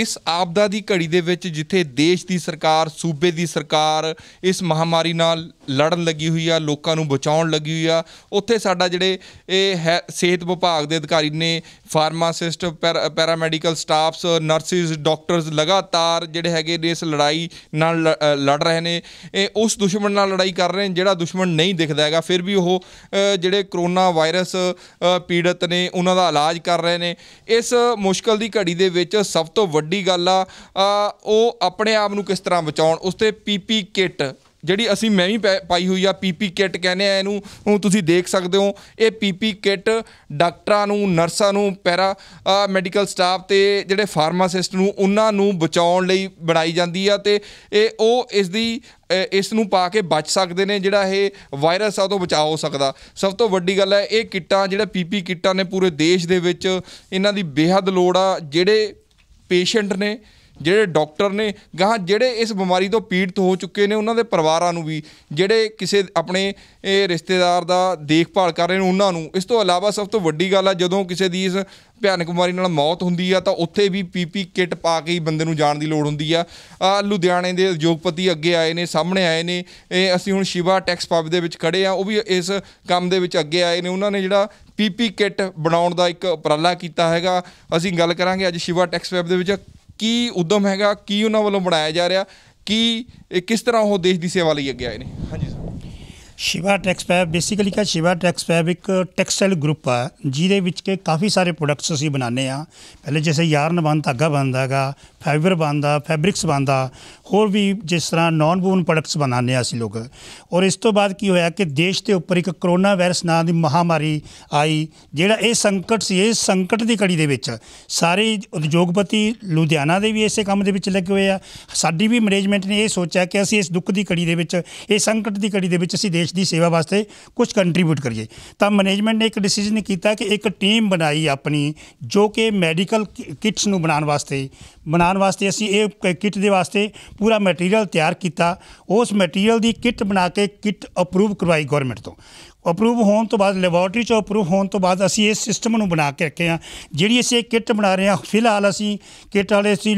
ਇਸ ਆਪਦਾ ਦੀ ਘੜੀ ਦੇ ਵਿੱਚ ਜਿੱਥੇ ਦੇਸ਼ ਦੀ ਸਰਕਾਰ ਸੂਬੇ ਦੀ ਸਰਕਾਰ ਇਸ ਮਹਾਮਾਰੀ ਨਾਲ ਲੜਨ ਲੱਗੀ ਹੋਈ ਆ ਲੋਕਾਂ ਨੂੰ ਬਚਾਉਣ ਲੱਗੀ ਹੋਈ ਆ ਉੱਥੇ ਸਾਡਾ ਜਿਹੜੇ ਇਹ ਹੈ ਸਿਹਤ ਵਿਭਾਗ ਦੇ ਅਧਿਕਾਰੀ ਨੇ pharmacist paramedical staffs nurses doctors ਲਗਾਤਾਰ ਜਿਹੜੇ ਹੈਗੇ ਨੇ ਇਸ ਲੜਾਈ ਨਾਲ ਲੜ ਰਹੇ ਨੇ ਇਹ ਉਸ ਦੁਸ਼ਮਣ ਨਾਲ ਲੜਾਈ ਕਰ ਰਹੇ ਨੇ ਜਿਹੜਾ ਦੁਸ਼ਮਣ ਨਹੀਂ ਦਿਖਦਾ ਹੈਗਾ ਫਿਰ ਵੀ ਉਹ ਜਿਹੜੇ ਕਰੋਨਾ ਵਾਇਰਸ ਪੀੜਤ ਨੇ ਉਹਨਾਂ ਦਾ ਇਲਾਜ ਕਰ ਰਹੇ ਨੇ ਇਸ ਮੁਸ਼ਕਲ ਦੀ ਘੜੀ ਦੇ ਵਿੱਚ ਸਭ ਤੋਂ ਵੱਡੀ ਗੱਲ ਆ ਉਹ ਆਪਣੇ ਆਪ ਨੂੰ ਕਿਸ ਤਰ੍ਹਾਂ ਬਚਾਉਣ ਉਸ ਤੇ ਪੀਪੀ ਕਿੱਟ ਜਿਹੜੀ ਅਸੀਂ ਮੈਂ ਵੀ ਪਾਈ ਹੋਈ ਆ ਪੀਪੀ ਕਿੱਟ ਕਹਿੰਦੇ ਆ ਇਹਨੂੰ ਤੁਸੀਂ ਦੇਖ ਸਕਦੇ ਹੋ ਇਹ ਪੀਪੀ ਕਿੱਟ ਡਾਕਟਰਾਂ ਨੂੰ ਨਰਸਾਂ ਨੂੰ ਪੈਰਾ ਮੈਡੀਕਲ ਸਟਾਫ ਤੇ ਜਿਹੜੇ ਫਾਰਮਾਸਿਸਟ ਨੂੰ ਉਹਨਾਂ ਨੂੰ ਬਚਾਉਣ ਲਈ ਬਣਾਈ ਜਾਂਦੀ ਆ ਤੇ ਇਹ ਉਹ ਇਸ ਦੀ ਇਸ ਨੂੰ ਪਾ ਕੇ ਬਚ ਸਕਦੇ ਨੇ ਜਿਹੜਾ ਇਹ ਵਾਇਰਸ ਆ ਤੋਂ ਬਚਾਅ ਹੋ ਸਕਦਾ ਸਭ ਤੋਂ ਵੱਡੀ ਗੱਲ ਹੈ ਇਹ ਕਿੱਟਾਂ ਜਿਹੜਾ ਪੀਪੀ ਕਿੱਟਾਂ ਨੇ ਪੂਰੇ ਦੇਸ਼ ਦੇ ਵਿੱਚ ਇਹਨਾਂ ਦੀ ਬੇਹੱਦ ਲੋੜ ਆ ਜਿਹੜੇ ਪੇਸ਼ੈਂਟ ਨੇ ਜਿਹੜੇ ਡਾਕਟਰ ਨੇ ਗਾਹ ਜਿਹੜੇ ਇਸ ਬਿਮਾਰੀ ਤੋਂ ਪੀੜਤ ਹੋ ਚੁੱਕੇ ਨੇ ਉਹਨਾਂ ਦੇ ਪਰਿਵਾਰਾਂ ਨੂੰ ਵੀ ਜਿਹੜੇ ਕਿਸੇ ਆਪਣੇ ਇਹ ਰਿਸ਼ਤੇਦਾਰ ਦਾ ਦੇਖਭਾਲ ਕਰ ਰਹੇ ਨੇ ਉਹਨਾਂ ਨੂੰ ਇਸ ਤੋਂ ਇਲਾਵਾ ਸਭ ਤੋਂ ਵੱਡੀ ਗੱਲ ਆ ਜਦੋਂ ਕਿਸੇ ਦੀ ਇਸ ਭਿਆਨਕ ਬਿਮਾਰੀ ਨਾਲ ਮੌਤ ਹੁੰਦੀ ਆ ਤਾਂ ਉੱਥੇ ਵੀ ਪੀਪੀ ਕਿੱਟ ਪਾ ਕੇ ਹੀ ਬੰਦੇ ਨੂੰ ਜਾਣ ਦੀ ਲੋੜ ਹੁੰਦੀ ਆ ਆ ਲੁਧਿਆਣੇ ਦੇ ਉਦਯੋਗਪਤੀ ਅੱਗੇ ਆਏ ਨੇ ਸਾਹਮਣੇ ਆਏ ਨੇ ਇਹ ਅਸੀਂ ਹੁਣ ਸ਼ਿਵਾ ਟੈਕਸ ਪਬ ਦੇ ਵਿੱਚ ਖੜੇ ਆ ਉਹ ਵੀ ਇਸ ਕੰਮ ਦੇ ਵਿੱਚ ਅੱਗੇ ਆਏ ਨੇ ਉਹਨਾਂ ਨੇ ਜਿਹੜਾ ਪੀਪੀ ਕਿੱਟ ਬਣਾਉਣ ਦਾ ਇੱਕ ਉਪਰਾਲਾ ਕੀਤਾ ਹੈਗਾ ਅਸੀਂ ਗੱਲ ਕਰਾਂਗੇ ਅੱਜ ਸ਼ਿਵਾ ਟੈਕਸ ਵੈਬ ਦੇ ਵਿੱਚ ਕੀ ਉਦਮ ਹੈਗਾ ਕੀ ਉਹਨਾਂ ਵੱਲੋਂ ਬਣਾਇਆ ਜਾ ਰਿਹਾ ਕੀ ਇਹ ਕਿਸ ਤਰ੍ਹਾਂ ਉਹ ਦੇਸ਼ ਦੀ ਸੇਵਾ ਲਈ ਅੱਗੇ ਆਏ ਨੇ ਹਾਂਜੀ sir Shiva Tex Web basically ਕਾ ਸ਼ਿਵਾ ਟੈਕਸ ਵੈਬ ਇੱਕ ਟੈਕਸਟਾਈਲ ਗਰੁੱਪ ਆ ਜਿਹਦੇ ਵਿੱਚ ਕੇ ਕਾਫੀ ਸਾਰੇ ਪ੍ਰੋਡਕਟਸ ਅਸੀਂ ਬਣਾਉਂਦੇ ਆ ਪਹਿਲੇ ਜਿਵੇਂ ਯਾਰ ਨਵਾਨ ਧਾਗਾ ਬਣਦਾਗਾ ਫਾਈਬਰ ਬੰਦਾ ਫੈਬਰਿਕਸ ਬੰਦਾ ਹੋਰ ਵੀ ਜਿਸ ਤਰ੍ਹਾਂ ਨਾਨ ਵੂਨ ਪ੍ਰੋਡਕਟਸ ਬਣਾਉਂਦੇ ਆ ਅਸੀਂ ਲੋਕ ਔਰ ਇਸ ਤੋਂ ਬਾਅਦ ਕੀ ਹੋਇਆ ਕਿ ਦੇਸ਼ ਦੇ ਉੱਪਰ ਇੱਕ ਕਰੋਨਾ ਵਾਇਰਸ ਨਾਂ ਦੀ ਮਹਾਮਾਰੀ ਆਈ ਜਿਹੜਾ ਇਹ ਸੰਕਟ ਸੀ ਇਹ ਸੰਕਟ ਦੀ ਕੜੀ ਦੇ ਵਿੱਚ ਸਾਰੇ ਉਦਯੋਗਪਤੀ ਲੁਧਿਆਣਾ ਦੇ ਵੀ ਇਸੇ ਕੰਮ ਦੇ ਵਿੱਚ ਲੱਗੇ ਹੋਏ ਆ ਸਾਡੀ ਵੀ ਮੈਨੇਜਮੈਂਟ ਨੇ ਇਹ ਸੋਚਿਆ ਕਿ ਅਸੀਂ ਇਸ ਦੁੱਖ ਦੀ ਕੜੀ ਦੇ ਵਿੱਚ ਇਹ ਸੰਕਟ ਦੀ ਕੜੀ ਦੇ ਵਿੱਚ ਅਸੀਂ ਦੇਸ਼ ਦੀ ਸੇਵਾ ਵਾਸਤੇ ਕੁਝ ਕੰਟਰੀਬਿਊਟ ਕਰੀਏ ਤਾਂ ਮੈਨੇਜਮੈਂਟ ਨੇ ਇੱਕ ਡਿਸੀਜਨ ਕੀਤਾ ਕਿ ਇੱਕ ਟੀਮ ਬਣਾਈ ਆਪਣੀ ਜੋ ਕਿ ਮੈਡੀਕਲ ਕਿਟਸ ਨੂੰ ਬਣਾਉਣ ਵਾਸਤੇ ਬਣਾਉਣ ਵਾਸਤੇ ਅਸੀਂ ਇਹ ਕਿੱਟ ਦੇ ਵਾਸਤੇ ਪੂਰਾ ਮਟੀਰੀਅਲ ਤਿਆਰ ਕੀਤਾ ਉਸ ਮਟੀਰੀਅਲ ਦੀ ਕਿੱਟ ਬਣਾ ਕੇ ਕਿੱਟ ਅਪਰੂਵ ਕਰਵਾਈ ਗਵਰਨਮੈਂਟ ਤੋਂ ਅਪਰੂਵ ਹੋਣ ਤੋਂ ਬਾਅਦ ਲੈਬੋਰਟਰੀ ਚੋਂ ਅਪਰੂਵ ਹੋਣ ਤੋਂ ਬਾਅਦ ਅਸੀਂ ਇਸ ਸਿਸਟਮ ਨੂੰ ਬਣਾ ਕੇ ਰੱਖੇ ਆ ਜਿਹੜੀ ਅਸੀਂ ਕਿੱਟ ਬਣਾ ਰਹੇ ਆ ਫਿਲਹਾਲ ਅਸੀਂ ਕਿੱਟ ਵਾਲੇ ਅਸੀਂ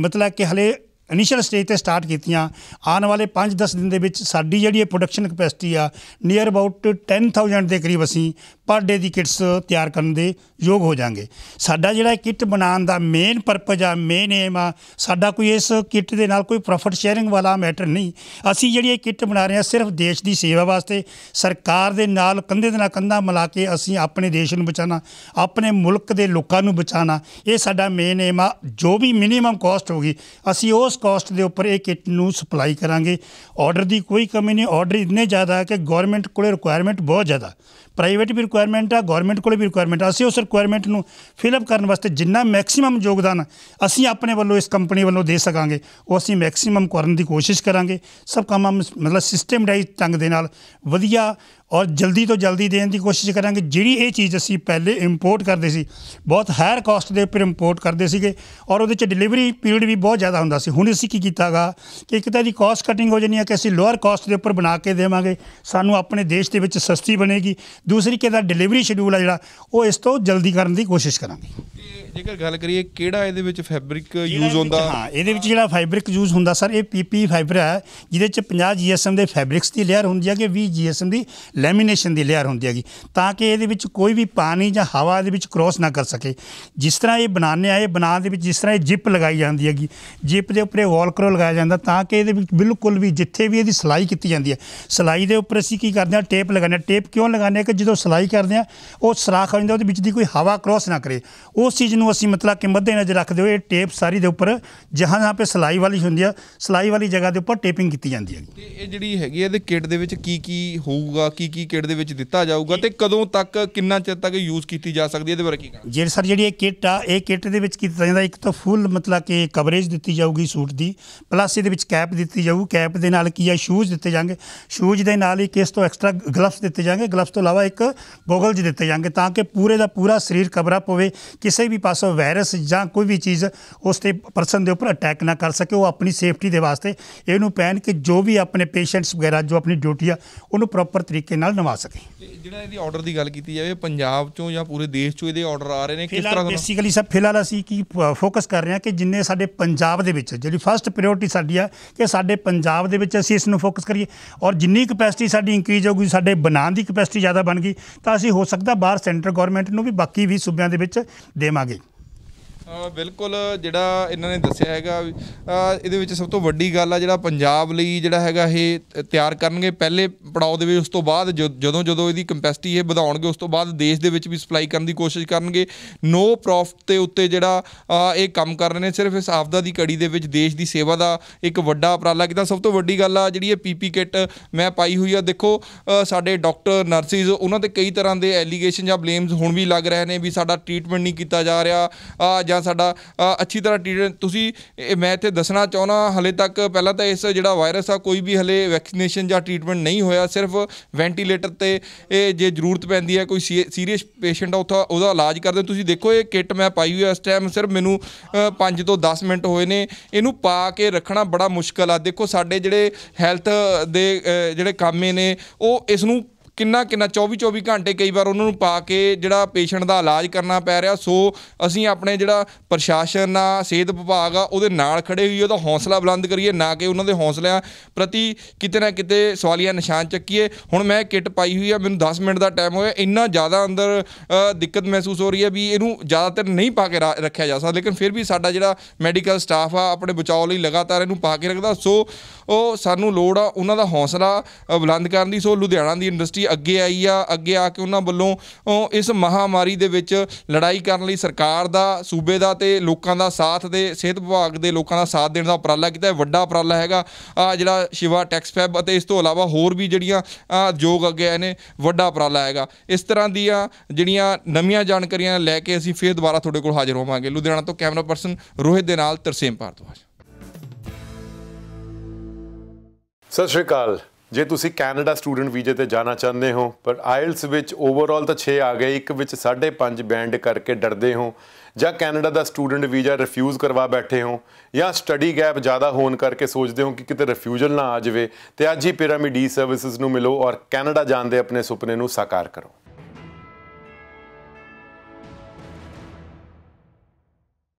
ਮਤਲਬ ਕਿ ਹਲੇ ਇਨੀਸ਼ੀਅਲ ਸਟੇਜ ਤੇ ਸਟਾਰਟ ਕੀਤੀਆਂ ਆਉਣ ਵਾਲੇ 5-10 ਦਿਨ ਦੇ ਵਿੱਚ ਸਾਡੀ ਜਿਹੜੀ ਇਹ ਪ੍ਰੋਡਕਸ਼ਨ ਕਪੈਸਿਟੀ ਆ ਨੀਅਰ ਅਬਾਊਟ 10000 ਦੇ ਕਰੀਬ ਅਸੀਂ ਪਰ ਡੇ ਦੀ ਕਿਟਸ ਤਿਆਰ ਕਰਨ ਦੇ ਯੋਗ ਹੋ ਜਾਾਂਗੇ ਸਾਡਾ ਜਿਹੜਾ ਕਿਟ ਬਣਾਉਣ ਦਾ ਮੇਨ ਪਰਪਸ ਆ ਮੇਨ ਏਮ ਆ ਸਾਡਾ ਕੋਈ ਇਸ ਕਿਟ ਦੇ ਨਾਲ ਕੋਈ ਪ੍ਰੋਫਿਟ ਸ਼ੇਅਰਿੰਗ ਵਾਲਾ ਮੈਟਰ ਨਹੀਂ ਅਸੀਂ ਜਿਹੜੀ ਇਹ ਕਿਟ ਬਣਾ ਰਹੇ ਆ ਸਿਰਫ ਦੇਸ਼ ਦੀ ਸੇਵਾ ਵਾਸਤੇ ਸਰਕਾਰ ਦੇ ਨਾਲ ਕੰਧੇ ਦੇ ਨਾਲ ਕੰਧਾ ਮਿਲਾ ਕੇ ਅਸੀਂ ਆਪਣੇ ਦੇਸ਼ ਨੂੰ ਬਚਾਉਣਾ ਆਪਣੇ ਮੁਲਕ ਦੇ ਲੋਕਾਂ ਨੂੰ ਬਚਾਉਣਾ ਇਹ ਸਾਡਾ ਮੇਨ ਏਮ ਆ ਜੋ ਵੀ ਮਿਨੀਮਮ ਕਾਸਟ ਹੋਗੀ ਅਸੀਂ ਉਸ ਕਾਸਟ ਦੇ ਉੱਪਰ ਇਹ ਕਿੱਟ ਨੂੰ ਸਪਲਾਈ ਕਰਾਂਗੇ ਆਰਡਰ ਦੀ ਕੋਈ ਕਮੀ ਨਹੀਂ ਆਰਡਰ ਇੰਨੇ ਜ਼ਿਆਦਾ ਹੈ ਕਿ ਗਵਰਨਮੈਂਟ ਕੋਲੇ ਰਿਕੁਆਇਰਮੈਂਟ ਬਹੁਤ ਜ਼ਿਆਦਾ ਪ੍ਰਾਈਵੇਟ ਵੀ ਰਿਕੁਆਇਰਮੈਂਟ ਆ ਗਵਰਨਮੈਂਟ ਕੋਲੇ ਵੀ ਰਿਕੁਆਇਰਮੈਂਟ ਆ ਅਸੀਂ ਉਸ ਰਿਕੁਆਇਰਮੈਂਟ ਨੂੰ ਫਿਲ ਅਪ ਕਰਨ ਵਾਸਤੇ ਜਿੰਨਾ ਮੈਕਸਿਮਮ ਯੋਗਦਾਨ ਅਸੀਂ ਆਪਣੇ ਵੱਲੋਂ ਇਸ ਕੰਪਨੀ ਵੱਲੋਂ ਦੇ ਸਕਾਂਗੇ ਉਹ ਅਸੀਂ ਮੈਕਸਿਮਮ ਕਰਨ ਦੀ ਕੋਸ਼ਿਸ਼ ਕਰਾਂਗੇ ਸਭ ਕੰਮ ਮਤਲਬ ਸਿਸਟਮਡਾਈਜ਼ ਤੰਗ ਦੇ ਨਾਲ ਵਧੀਆ ਔਰ ਜਲਦੀ ਤੋਂ ਜਲਦੀ ਦੇਣ ਦੀ ਕੋਸ਼ਿਸ਼ ਕਰਾਂਗੇ ਜਿਹੜੀ ਇਹ ਚੀਜ਼ ਅਸੀਂ ਪਹਿਲੇ ਇੰਪੋਰਟ ਕਰਦੇ ਸੀ ਬਹੁਤ ਹਾਇਰ ਕਾਸਟ ਦੇ ਉੱਪਰ ਇੰਪੋਰਟ ਕਰਦੇ ਸੀਗੇ ਔਰ ਉਹਦੇ ਚ ਡਿਲੀਵਰੀ ਪੀਰੀਅਡ ਵੀ ਬਹੁਤ ਜ਼ਿਆਦਾ ਹੁੰਦਾ ਸੀ ਹੁਣ ਅਸੀਂ ਕੀ ਕੀਤਾਗਾ ਕਿ ਇੱਕ ਤਾਂ ਦੀ ਕਾਸਟ ਕਟਿੰਗ ਹੋ ਜਣੀ ਹੈ ਕਿ ਅਸੀਂ ਲੋਅਰ ਕਾਸਟ ਦੇ ਉੱਪਰ ਬਣਾ ਕੇ ਦੇਵਾਂਗੇ ਸਾਨੂੰ ਆਪਣੇ ਦੇਸ਼ ਦੇ ਵਿੱਚ ਸਸਤੀ ਬਣੇਗੀ ਦੂਸਰੀ ਕਿਹਦਾ ਡਿਲੀਵਰੀ ਸ਼ਡਿਊਲ ਆ ਜਿਹੜਾ ਉਹ ਇਸ ਤੋਂ ਜਲਦੀ ਕਰਨ ਦੀ ਕੋਸ਼ਿਸ਼ ਕਰਾਂਗੇ ਜੇਕਰ ਗੱਲ ਕਰੀਏ ਕਿਹੜਾ ਇਹਦੇ ਵਿੱਚ ਫੈਬਰਿਕ ਯੂਜ਼ ਹੁੰਦਾ ਹਾਂ ਇਹਦੇ ਵਿੱਚ ਜਿਹੜਾ ਫਾਈਬਰਿਕ ਯੂਜ਼ ਹੁੰਦਾ ਸਰ ਇਹ ਪੀਪੀ ਫਾਈਬਰ ਹੈ ਜਿਹਦੇ ਚ 50 ਜੀਐਸਐਮ ਦੇ ਫੈਬਰਿਕਸ ਦੀ ਲੇਅਰ ਹੁੰਦੀ ਹੈ ਕਿ 20 ਜੀਐਸਐਮ ਦੀ ਲੈਮੀਨੇਸ਼ਨ ਦੀ ਲੇਅਰ ਹੁੰਦੀ ਹੈਗੀ ਤਾਂ ਕਿ ਇਹਦੇ ਵਿੱਚ ਕੋਈ ਵੀ ਪਾਣੀ ਜਾਂ ਹਵਾ ਇਹਦੇ ਵਿੱਚ ਕ੍ਰੋਸ ਨਾ ਕਰ ਸਕੇ ਜਿਸ ਤਰ੍ਹਾਂ ਇਹ ਬਣਾਉਂਦੇ ਆਏ ਬਣਾ ਬਣਾਉਣ ਦੇ ਵਿੱਚ ਜਿਸ ਤਰ੍ਹਾਂ ਇਹ ਜਿਪ ਲਗਾਈ ਜਾਂਦੀ ਹੈਗੀ ਜਿਪ ਦੇ ਉੱਪਰ ਵਾਲਕਰੋ ਲਗਾਇਆ ਜਾਂਦਾ ਤਾਂ ਕਿ ਇਹਦੇ ਵਿੱਚ ਬਿਲਕੁਲ ਵੀ ਜਿੱਥੇ ਵੀ ਇਹਦੀ ਸਲਾਈ ਕੀਤੀ ਜਾਂਦੀ ਹੈ ਸਲਾਈ ਦੇ ਉੱਪਰ ਅਸੀਂ ਕੀ ਕਰਦੇ ਹਾਂ ਟੇਪ ਲਗਾਉਂਦੇ ਹਾਂ ਟੇਪ ਕਿਉਂ ਲਗਾਉਂਦੇ ਹਾਂ ਕਿ ਜਦੋਂ ਸਲਾਈ ਕਰਦੇ ਹਾਂ ਉਹ ਸਰਾਖ ਹੋ ਜਾਂਦਾ ਉਹਦੇ ਵਿੱਚ ਦੀ ਕੋਈ ਹਵਾ ਕ੍ਰੋਸ ਨਾ ਕਰੇ ਉਸ ਚੀਜ਼ ਨੂੰ ਅਸੀਂ ਮਤਲਬ ਕਿ ਮੱਦੇ ਨਜ਼ਰ ਰੱਖਦੇ ਹੋਏ ਇਹ ਟੇਪ ਸਾਰੀ ਦੇ ਉੱਪਰ ਜਹਾਂ ਜਹਾਂ ਪੇ ਸਲਾਈ ਵਾਲੀ ਹੁੰਦੀ ਆ ਸਲਾਈ ਵਾਲੀ ਜਗ੍ਹਾ ਦੇ ਉੱਪਰ ਟੇਪਿੰਗ ਕੀਤੀ ਜਾਂਦੀ ਹੈ ਤੇ ਇਹ ਜਿਹੜੀ ਹੈਗੀ ਇਹਦੇ ਕਿਟ ਦੇ ਵਿੱਚ ਕੀ ਕੀ ਹੋਊਗਾ ਕੀ ਕੀ ਕਿਟ ਦੇ ਵਿੱਚ ਦਿੱਤਾ ਜਾਊਗਾ ਤੇ ਕਦੋਂ ਤੱਕ ਕਿੰਨਾ ਚਿਰ ਤੱਕ ਯੂਜ਼ ਕੀਤੀ ਜਾ ਸਕਦੀ ਹੈ ਇਹਦੇ ਬਾਰੇ ਕੀ ਕਹਾਂ ਜੇ ਸਰ ਜਿਹੜੀ ਇਹ ਕਿਟ ਆ ਇਹ ਕਿਟ ਦੇ ਵਿੱਚ ਕੀਤਾ ਜਾਂਦਾ ਇੱਕ ਤਾਂ ਫੁੱਲ ਮਤਲਬ ਕਿ ਕਵਰੇਜ ਦਿੱਤੀ ਜਾਊਗੀ ਸੂਟ ਦੀ ਪਲੱਸ ਇਹਦੇ ਵਿੱਚ ਕੈਪ ਦਿੱਤੀ ਜਾਊ ਕੈਪ ਦੇ ਨਾਲ ਕੀ ਆ ਸ਼ੂਜ਼ ਦਿੱਤੇ ਜਾਣਗੇ ਸ਼ੂਜ਼ ਦੇ ਨਾਲ ਹੀ ਕਿਸ ਤੋਂ ਐਕਸਟਰਾ ਗਲਵਸ ਦਿੱਤੇ ਜਾਣਗੇ ਗਲਵਸ ਤੋਂ ਇਲਾਵਾ ਇੱਕ ਗੋਗਲਜ਼ ਦਿੱਤੇ ਜਾਣਗੇ ਤਾਂ ਕਿ ਪੂਰੇ ਦਾ ਪੂਰਾ ਸਰੀਰ ਕਵਰ ਅਪ ਹੋਵੇ ਕਿਸੇ ਵੀ ਪਾਸੋਂ ਵਾਇਰਸ ਜਾਂ ਕੋਈ ਵੀ ਚੀਜ਼ ਉਸ ਤੇ ਪਰਸਨ ਦੇ ਉੱਪਰ ਅਟੈਕ ਨਾ ਕਰ ਸਕੇ ਉਹ ਆਪਣੀ ਸੇਫਟੀ ਦੇ ਵਾਸਤੇ ਇਹਨੂੰ ਪਹਿਨ ਕੇ ਜੋ ਵੀ ਆਪਣੇ ਪੇਸ਼ੈਂਟਸ ਵਗੈਰਾ ਜੋ ਆਪਣੀ ਡਿਊਟੀ ਆ ਉਹਨੂੰ ਪ੍ਰੋਪਰ ਤਰੀਕੇ ਨਾਲ ਨਿਭਾ ਸਕੇ ਜਿਹੜਾ ਇਹਦੀ ਆਰਡਰ ਦੀ ਗੱਲ ਕੀਤੀ ਜਾਵੇ ਪੰਜਾਬ ਚੋਂ ਜਾਂ ਪੂਰੇ ਦੇਸ਼ ਚੋਂ ਇਹਦੇ ਆਰਡਰ ਆ ਰਹੇ ਨੇ ਕਿਸ ਤਰ੍ਹਾਂ ਦਾ ਬੇਸਿਕਲੀ ਸਭ ਫਿਲਹਾਲ ਅਸੀਂ ਕੀ ਫੋਕਸ ਕਰ ਰਹੇ ਹਾਂ ਕਿ ਜਿੰਨੇ ਸਾਡੇ ਪੰਜਾਬ ਦੇ ਵਿੱਚ ਜਿਹੜੀ ਫਰਸਟ ਪ੍ਰਾਇੋਰਟੀ ਸਾਡੀ ਆ ਕਿ ਸਾਡੇ ਪੰਜਾਬ ਦੇ ਵਿੱਚ ਅਸੀਂ ਇਸ ਨੂੰ ਫੋਕਸ ਕਰੀਏ ਔਰ ਜਿੰਨੀ ਕਪੈਸਿਟੀ ਸਾਡੀ ਇਨਕਰੀਜ਼ ਹੋਊਗੀ ਸਾਡੇ ਬਣਾਉਣ ਦੀ ਕਪੈਸਿਟੀ ਜ਼ਿਆਦਾ ਬਣ ਗਈ ਤਾਂ ਅਸੀਂ ਹੋ ਸਕਦਾ ਬਾਹਰ ਸੈਂਟਰ ਗਵਰਨਮੈਂਟ ਨੂੰ ਵੀ ਬਾਕੀ ਵੀ ਸੂਬਿਆਂ ਦੇ ਵਿੱਚ ਦੇਵਾਂਗੇ ਬਿਲਕੁਲ ਜਿਹੜਾ ਇਹਨਾਂ ਨੇ ਦੱਸਿਆ ਹੈਗਾ ਇਹਦੇ ਵਿੱਚ ਸਭ ਤੋਂ ਵੱਡੀ ਗੱਲ ਆ ਜਿਹੜਾ ਪੰਜਾਬ ਲਈ ਜਿਹੜਾ ਹੈਗਾ ਇਹ ਤਿਆਰ ਕਰਨਗੇ ਪਹਿਲੇ ਪੜਾਉ ਦੇ ਵਿੱਚ ਉਸ ਤੋਂ ਬਾਅਦ ਜਦੋਂ ਜਦੋਂ ਇਹਦੀ ਕੰਪੈਸਟੀ ਇਹ ਵਧਾਉਣਗੇ ਉਸ ਤੋਂ ਬਾਅਦ ਦੇਸ਼ ਦੇ ਵਿੱਚ ਵੀ ਸਪਲਾਈ ਕਰਨ ਦੀ ਕੋਸ਼ਿਸ਼ ਕਰਨਗੇ ਨੋ ਪ੍ਰੋਫਿਟ ਤੇ ਉੱਤੇ ਜਿਹੜਾ ਇਹ ਕੰਮ ਕਰ ਰਹੇ ਨੇ ਸਿਰਫ ਇਸ ਆਫਦਾ ਦੀ ਕੜੀ ਦੇ ਵਿੱਚ ਦੇਸ਼ ਦੀ ਸੇਵਾ ਦਾ ਇੱਕ ਵੱਡਾ ਉਪਰਾਲਾ ਕੀਤਾ ਸਭ ਤੋਂ ਵੱਡੀ ਗੱਲ ਆ ਜਿਹੜੀ ਇਹ ਪੀਪੀ ਕਿਟ ਮੈਂ ਪਾਈ ਹੋਈ ਆ ਦੇਖੋ ਸਾਡੇ ਡਾਕਟਰ ਨਰਸਿਸ ਉਹਨਾਂ ਤੇ ਕਈ ਤਰ੍ਹਾਂ ਦੇ ਐਲੀਗੇਸ਼ਨ ਜਾਂ ਬਲੇਮਸ ਹੁਣ ਵੀ ਲੱਗ ਰਹੇ ਨੇ ਵੀ ਸਾਡਾ ਟ੍ਰੀਟਮੈਂਟ ਨਹੀਂ ਕੀਤਾ ਜਾ ਰਿਹਾ ਜਾਂ ਜਿਹੜਾ ਸਾਡਾ ਅੱਛੀ ਤਰ੍ਹਾਂ ਟ੍ਰੀਟਮੈਂਟ ਤੁਸੀਂ ਮੈਂ ਇੱਥੇ ਦੱਸਣਾ ਚਾਹਣਾ ਹਲੇ ਤੱਕ ਪਹਿਲਾਂ ਤਾਂ ਇਸ ਜਿਹੜਾ ਵਾਇਰਸ ਆ ਕੋਈ ਵੀ ਹਲੇ ਵੈਕਸੀਨੇਸ਼ਨ ਜਾਂ ਟ੍ਰੀਟਮੈਂਟ ਨਹੀਂ ਹੋਇਆ ਸਿਰਫ ਵੈਂਟੀਲੇਟਰ ਤੇ ਇਹ ਜੇ ਜ਼ਰੂਰਤ ਪੈਂਦੀ ਹੈ ਕੋਈ ਸੀਰੀਅਸ ਪੇਸ਼ੈਂਟ ਆ ਉਥਾ ਉਹਦਾ ਇਲਾਜ ਕਰਦੇ ਤੁਸੀਂ ਦੇਖੋ ਇਹ ਕਿੱਟ ਮੈਂ ਪਾਈ ਹੋਈ ਹੈ ਇਸ ਟਾਈਮ ਸਿਰਫ ਮੈਨੂੰ 5 ਤੋਂ 10 ਮਿੰਟ ਹੋਏ ਨੇ ਇਹਨੂੰ ਪਾ ਕੇ ਰੱਖਣਾ ਬੜਾ ਮੁਸ਼ਕਲ ਆ ਦੇਖੋ ਸਾਡੇ ਜਿਹੜੇ ਹੈਲਥ ਦੇ ਜਿਹੜੇ ਕਾਮੇ ਨੇ ਉਹ ਇਸ ਨੂੰ ਕਿੰਨਾ ਕਿੰਨਾ 24 24 ਘੰਟੇ ਕਈ ਵਾਰ ਉਹਨਾਂ ਨੂੰ ਪਾ ਕੇ ਜਿਹੜਾ ਪੇਸ਼ੈਂਟ ਦਾ ਇਲਾਜ ਕਰਨਾ ਪੈ ਰਿਹਾ ਸੋ ਅਸੀਂ ਆਪਣੇ ਜਿਹੜਾ ਪ੍ਰਸ਼ਾਸਨ ਆ ਸਿਹਤ ਵਿਭਾਗ ਆ ਉਹਦੇ ਨਾਲ ਖੜੇ ਹੋਈਏ ਉਹਦਾ ਹੌਸਲਾ ਬੁਲੰਦ ਕਰੀਏ ਨਾ ਕਿ ਉਹਨਾਂ ਦੇ ਹੌਸਲਿਆਂ ਪ੍ਰਤੀ ਕਿਤੇ ਨਾ ਕਿਤੇ ਸਵਾਲੀਆ ਨਿਸ਼ਾਨ ਚੱਕੀਏ ਹੁਣ ਮੈਂ ਕਿਟ ਪਾਈ ਹੋਈ ਆ ਮੈਨੂੰ 10 ਮਿੰਟ ਦਾ ਟਾਈਮ ਹੋਇਆ ਇੰਨਾ ਜ਼ਿਆਦਾ ਅੰਦਰ ਦਿੱਕਤ ਮਹਿਸੂਸ ਹੋ ਰਹੀ ਹੈ ਵੀ ਇਹਨੂੰ ਜ਼ਿਆਦਾਤਰ ਨਹੀਂ ਪਾ ਕੇ ਰੱਖਿਆ ਜਾ ਸਕਦਾ ਲੇਕਿਨ ਫਿਰ ਵੀ ਸਾਡਾ ਜਿਹੜਾ ਮੈਡੀਕਲ ਸਟਾਫ ਆ ਆਪਣੇ ਬਚਾਓ ਲਈ ਲਗਾਤਾਰ ਇਹਨੂੰ ਪਾ ਕੇ ਰੱਖਦਾ ਸੋ ਉਹ ਸਾਨੂੰ ਲੋੜ ਆ ਉਹਨਾਂ ਦਾ ਹੌਸਲਾ ਬੁਲੰਦ ਕਰਨ ਦੀ ਸੋ ਲੁਧਿਆਣਾ ਦੀ ਇੰਡਸਟਰੀ ਅੱਗੇ ਆਈ ਆ ਅੱਗੇ ਆ ਕੇ ਉਹਨਾਂ ਵੱਲੋਂ ਇਸ ਮਹਾਮਾਰੀ ਦੇ ਵਿੱਚ ਲੜਾਈ ਕਰਨ ਲਈ ਸਰਕਾਰ ਦਾ ਸੂਬੇ ਦਾ ਤੇ ਲੋਕਾਂ ਦਾ ਸਾਥ ਦੇ ਸਿਹਤ ਵਿਭਾਗ ਦੇ ਲੋਕਾਂ ਦਾ ਸਾਥ ਦੇਣ ਦਾ ਉਪਰਾਲਾ ਕੀਤਾ ਹੈ ਵੱਡਾ ਉਪਰਾਲਾ ਹੈਗਾ ਆ ਜਿਹੜਾ ਸ਼ਿਵਾ ਟੈਕਸ ਫੈਬ ਅਤੇ ਇਸ ਤੋਂ ਇਲਾਵਾ ਹੋਰ ਵੀ ਜਿਹੜੀਆਂ ਜੋਗ ਅੱਗੇ ਆਏ ਨੇ ਵੱਡਾ ਉਪਰਾਲਾ ਹੈਗਾ ਇਸ ਤਰ੍ਹਾਂ ਦੀਆਂ ਜਿਹੜੀਆਂ ਨਵੀਆਂ ਜਾਣਕਾਰੀਆਂ ਲੈ ਕੇ ਅਸੀਂ ਫੇਰ ਦੁਬਾਰਾ ਤੁਹਾਡੇ ਕੋਲ ਹਾਜ਼ਰ ਹੋਵਾਂਗੇ ਲੁਧਿਆਣਾ ਤੋਂ ਕੈਮਰਾ ਪਰਸਨ ਰੋਹਿਤ ਦੇ ਨਾਲ ਤਰਸੇਮ ਭਾਰਤਵਾਜ ਸਤਿ ਸ਼੍ਰੀ ਅਕਾਲ ਜੇ ਤੁਸੀਂ ਕੈਨੇਡਾ ਸਟੂਡੈਂਟ ਵੀਜ਼ੇ ਤੇ ਜਾਣਾ ਚਾਹੁੰਦੇ ਹੋ ਪਰ ਆਇਲਸ ਵਿੱਚ ਓਵਰਆਲ ਤਾਂ 6 ਆ ਗਏ ਇੱਕ ਵਿੱਚ 5.5 ਬੈਂਡ ਕਰਕੇ ਡਰਦੇ ਹੋ ਜਾਂ ਕੈਨੇਡਾ ਦਾ ਸਟੂਡੈਂਟ ਵੀਜ਼ਾ ਰਿਫਿਊਜ਼ ਕਰਵਾ ਬੈਠੇ ਹੋ ਜਾਂ ਸਟੱਡੀ ਗੈਪ ਜ਼ਿਆਦਾ ਹੋਣ ਕਰਕੇ ਸੋਚਦੇ ਹੋ ਕਿ ਕਿਤੇ ਰਿਫਿਊਜ਼ਲ ਨਾ ਆ ਜਾਵੇ ਤੇ ਅੱਜ ਹੀ ਪਿਰਾਮਿਡ ਸਰਵਿਸਿਜ਼ ਨੂੰ ਮਿਲੋ ਔਰ ਕੈਨੇਡਾ ਜਾਣ ਦੇ ਆਪਣੇ ਸੁਪਨੇ ਨੂੰ ਸਾਕਾਰ ਕਰੋ